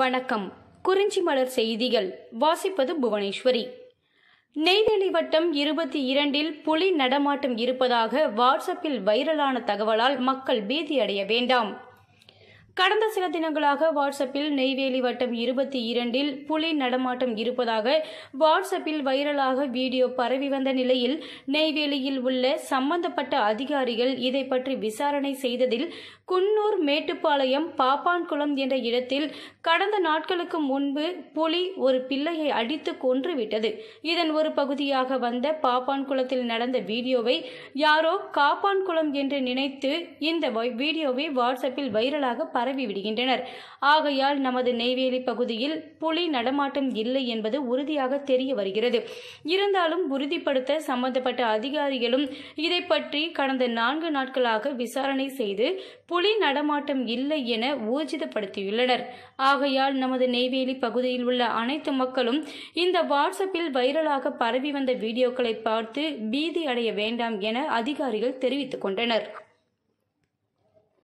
வணக்கம் குறிஞ்சி மலர் செய்திகள் வாசிப்பது புவனேஸ்வரி நெய்வேலி வட்டம் இருபத்தி இரண்டில் புலி நடமாட்டம் இருப்பதாக வாட்ஸ்அப்பில் வைரலான தகவலால் மக்கள் பீதியடைய வேண்டாம் கடந்த சில தினங்களாக வாட்ஸ்அப்பில் நெய்வேலி வட்டம் இருபத்தி இரண்டில் புலி நடமாட்டம் இருப்பதாக வாட்ஸ்அப்பில் வைரலாக வீடியோ பரவி வந்த நிலையில் நெய்வேலியில் உள்ள சம்பந்தப்பட்ட அதிகாரிகள் இதை பற்றி விசாரணை செய்ததில் குன்னூர் மேட்டுப்பாளையம் பாப்பான்குளம் என்ற இடத்தில் கடந்த நாட்களுக்கு முன்பு புலி ஒரு பிள்ளையை அடித்து கொன்றுவிட்டது இதன் ஒரு பகுதியாக வந்த பாப்பான்குளத்தில் நடந்த வீடியோவை யாரோ காப்பான்குளம் என்று நினைத்து இந்த வீடியோவை வாட்ஸ்அப்பில் வைரலாக பரவி விடுகின்றனர் ஆகையால் நமது நெய்வேலி பகுதியில் புலி நடமாட்டம் இல்லை என்பது உறுதியாக தெரிய வருகிறது இருந்தாலும் உறுதிப்படுத்த சம்பந்தப்பட்ட அதிகாரிகளும் இதை பற்றி கடந்த நான்கு நாட்களாக விசாரணை செய்து புலி நடமாட்டம் இல்லை என ஊர்ஜிதப்படுத்தியுள்ளனர் ஆகையால் நமது நெய்வேலி பகுதியில் உள்ள அனைத்து மக்களும் இந்த வாட்ஸ்அப்பில் வைரலாக பரவி வந்த வீடியோக்களை பார்த்து பீதி அடைய வேண்டாம் என அதிகாரிகள் தெரிவித்துக் கொண்டனர்